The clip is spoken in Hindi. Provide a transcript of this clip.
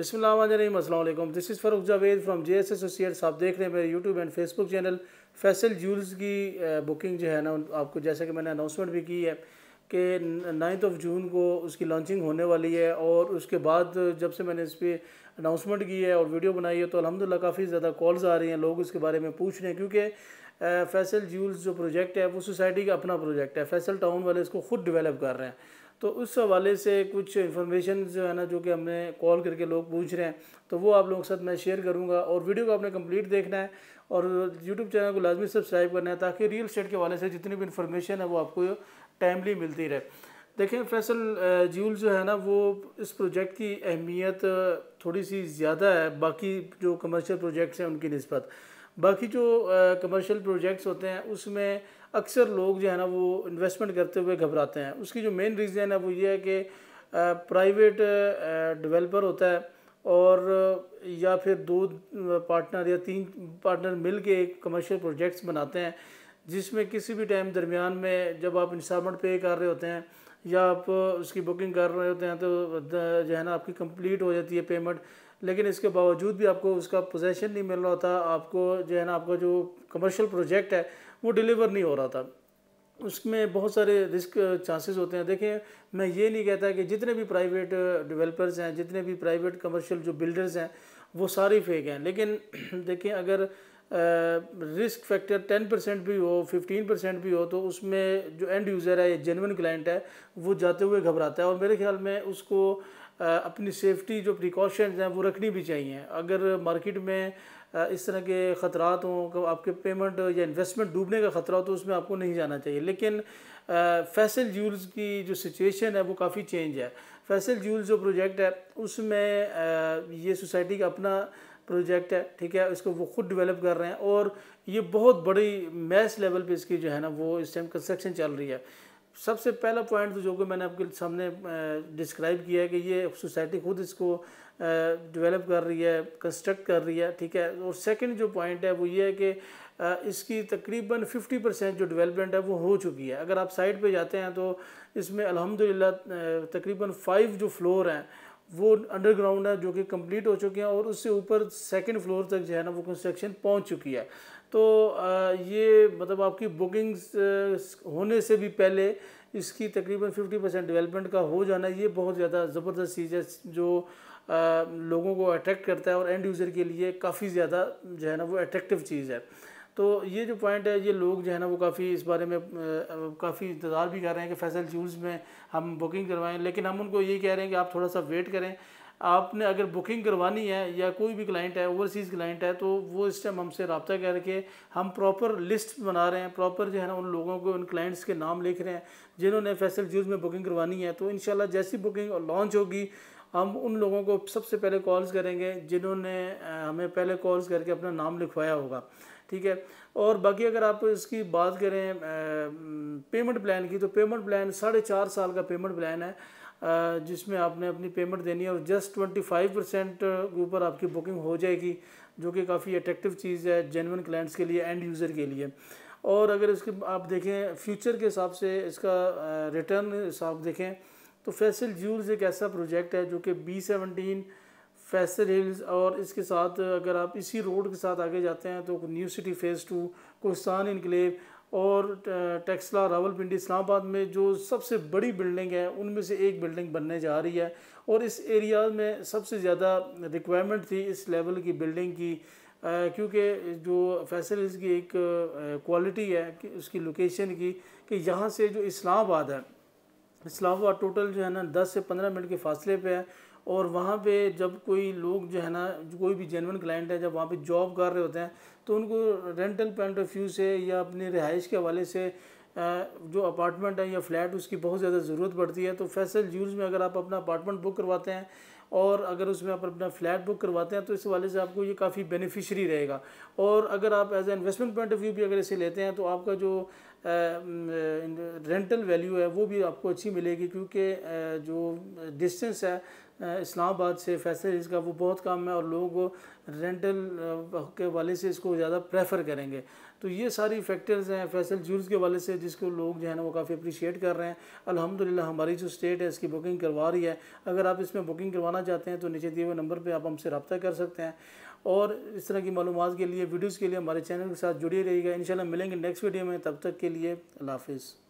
बसमिलकुम this is Farooq Javed from J S associates आप देख रहे हैं मेरे YouTube and Facebook channel Faisal jewels की बुकिंग जो है ना आपको जैसे कि मैंने अनाउंसमेंट भी की है कि नाइन्थ ऑफ जून को उसकी लॉन्चिंग होने वाली है और उसके बाद जब से मैंने इस पर अनाउंसमेंट की है और वीडियो बनाई है तो अलहमदिल्ला काफ़ी ज़्यादा कॉल्स आ रही हैं लोग उसके बारे में पूछ रहे हैं क्योंकि फैसल जूल्स जो प्रोजेक्ट है वो सोसाइटी का अपना प्रोजेक्ट है फैसल टाउन वाले इसको खुद डिवेलप कर रहे हैं तो उस हवाले से कुछ इन्फॉर्मेशन जो है ना जो कि हमने कॉल करके लोग पूछ रहे हैं तो वो आप लोगों के साथ मैं शेयर करूँगा और वीडियो को आपने कंप्लीट देखना है और यूट्यूब चैनल को लाजमी सब्सक्राइब करना है ताकि रियल स्टेट के हवाले से जितनी भी इन्फॉर्मेशन है वो आपको टाइमली मिलती रहे देखें फैसल जूल जो है ना वो इस प्रोजेक्ट की अहमियत थोड़ी सी ज़्यादा है बाकी जो कमर्शियल प्रोजेक्ट्स हैं उनकी नस्बत बाकी जो कमर्शियल प्रोजेक्ट्स होते हैं उसमें अक्सर लोग जो है ना वो इन्वेस्टमेंट करते हुए घबराते हैं उसकी जो मेन रीज़न है वो ये है कि प्राइवेट डेवलपर होता है और या फिर दो पार्टनर या तीन पार्टनर मिल के एक कमर्शियल प्रोजेक्ट्स बनाते हैं जिसमें किसी भी टाइम दरमियान में जब आप इंस्टॉलमेंट पे कर रहे होते हैं या आप उसकी बुकिंग कर रहे होते हैं तो जो है ना आपकी कंप्लीट हो जाती है पेमेंट लेकिन इसके बावजूद भी आपको उसका पोजेसन नहीं मिल रहा था आपको जो है ना आपका जो कमर्शियल प्रोजेक्ट है वो डिलीवर नहीं हो रहा था उसमें बहुत सारे रिस्क चांसेस होते हैं देखें मैं ये नहीं कहता कि जितने भी प्राइवेट डेवलपर्स हैं जितने भी प्राइवेट कमर्शियल जो बिल्डर्स हैं वो सारे फेक हैं लेकिन देखें अगर रिस्क फैक्टर टेन परसेंट भी हो फिफ्टीन परसेंट भी हो तो उसमें जो एंड यूज़र है या जेनवन क्लाइंट है वो जाते हुए घबराता है और मेरे ख्याल में उसको आ, अपनी सेफ्टी जो प्रिकॉशन हैं वो रखनी भी चाहिए अगर मार्केट में इस तरह के ख़तरात हों आपके पेमेंट या इन्वेस्टमेंट डूबने का ख़तरा हो तो उसमें आपको नहीं जाना चाहिए लेकिन फैसल जूल्स की जो सिचुएशन है वो काफ़ी चेंज है फैसल जूल्स जो प्रोजेक्ट है उसमें ये सोसाइटी का अपना प्रोजेक्ट है ठीक है इसको वो खुद डेवलप कर रहे हैं और ये बहुत बड़ी मैस लेवल पे इसकी जो है ना वो इस टाइम कंस्ट्रक्शन चल रही है सबसे पहला पॉइंट तो जो कि मैंने आपके सामने डिस्क्राइब किया है कि ये सोसाइटी खुद इसको डेवलप कर रही है कंस्ट्रक्ट कर रही है ठीक है और सेकंड जो पॉइंट है वो ये है कि इसकी तकरीबन 50 परसेंट जो डेवलपमेंट है वो हो चुकी है अगर आप साइट पे जाते हैं तो इसमें अलहमदिल्ला तकरीबन फाइव जो फ्लोर हैं वो अंडरग्राउंड है जो कि कंप्लीट हो चुके हैं और उससे ऊपर सेकंड फ्लोर तक जो है ना वो कंस्ट्रक्शन पहुंच चुकी है तो ये मतलब आपकी बुकिंग्स होने से भी पहले इसकी तकरीबन 50 परसेंट डेवलपमेंट का हो जाना ये बहुत ज़्यादा ज़बरदस्त चीज़ है जो लोगों को अट्रैक्ट करता है और एंड यूज़र के लिए काफ़ी ज़्यादा जो है ना वो अट्रैक्टिव चीज़ है तो ये जो पॉइंट है ये लोग जो है ना वो काफ़ी इस बारे में काफ़ी इंतज़ार भी कर रहे हैं कि फैसल जूल्स में हम बुकिंग करवाएं लेकिन हम उनको ये कह रहे हैं कि आप थोड़ा सा वेट करें आपने अगर बुकिंग करवानी है या कोई भी क्लाइंट है ओवरसीज़ क्लाइंट है तो वो इस टाइम हमसे रबता करके हम प्रॉपर लिस्ट बना रहे हैं प्रॉपर जो है ना उन लोगों को उन क्लाइंट्स के नाम लिख रहे हैं जिन्होंने फैसल जूस में बुकिंग करवानी है तो इन जैसी बुकिंग लॉन्च होगी हम उन लोगों को सबसे पहले कॉल्स करेंगे जिन्होंने हमें पहले कॉल्स करके अपना नाम लिखवाया होगा ठीक है और बाकी अगर आप इसकी बात करें पेमेंट प्लान की तो पेमेंट प्लान साढ़े चार साल का पेमेंट प्लान है जिसमें आपने अपनी पेमेंट देनी है और जस्ट ट्वेंटी फाइव परसेंट के ऊपर आपकी बुकिंग हो जाएगी जो कि काफ़ी अट्रैक्टिव चीज़ है जेनवन क्लाइंट्स के लिए एंड यूज़र के लिए और अगर इसके आप देखें फ्यूचर के हिसाब से इसका रिटर्न हिसाब देखें तो फैसल जूल्स एक ऐसा प्रोजेक्ट है जो कि बी सेवनटीन फैसल हिल्स और इसके साथ अगर आप इसी रोड के साथ आगे जाते हैं तो न्यू सिटी फ़ेज़ टू कोस्तान इनकलेव और टेक्सला रावलपिंडी इस्लामाबाद में जो सबसे बड़ी बिल्डिंग है उनमें से एक बिल्डिंग बनने जा रही है और इस एरिया में सबसे ज़्यादा रिक्वायरमेंट थी इस लेवल की बिल्डिंग की क्योंकि जो हिल्स की एक क्वालिटी है कि उसकी लोकेशन की कि यहाँ से जो इस्लामाबाद है इस्लामाबाद टोटल जो है ना दस से पंद्रह मिनट के फासले पे है और वहाँ पे जब कोई लोग जो है ना कोई भी जेनवन क्लाइंट है जब वहाँ पे जॉब कर रहे होते हैं तो उनको रेंटल पॉइंट ऑफ व्यू से या अपने रिहाइश के हवाले से जो अपार्टमेंट है या फ्लैट उसकी बहुत ज़्यादा ज़रूरत पड़ती है तो फैसल यूज़ में अगर आप अपना अपार्टमेंट बुक करवाते हैं और अगर उसमें आप अपना फ्लैट बुक करवाते हैं तो इस वाले से आपको ये काफ़ी बेनिफिशरी रहेगा और अगर आप as a investment point of view भी अगर इसे लेते हैं तो आपका जो रेंटल वैल्यू है वो भी आपको अच्छी मिलेगी क्योंकि जो डिस्टेंस है इस्लामाबाद से फैसल इसका का वो बहुत कम है और लोग रेंटल के वाले से इसको ज़्यादा प्रेफर करेंगे तो ये सारी फैक्टर्स हैं फैसल जूल्स के वाले से जिसको लोग जो है ना वो काफ़ी अप्रिशिएट कर रहे हैं अलहमदिल्ला हमारी जो स्टेट है इसकी बुकिंग करवा रही है अगर आप इसमें बुकिंग करवाना चाहते हैं तो नीचे दिए हुए नंबर पर आप हमसे रब्ता कर सकते हैं और इस तरह की मालूम के लिए वीडियोज़ के लिए हमारे चैनल के साथ जुड़े रहिएगा इन मिलेंगे नेक्स्ट वीडियो में तब तक के लिए अल्लाह हाफिज़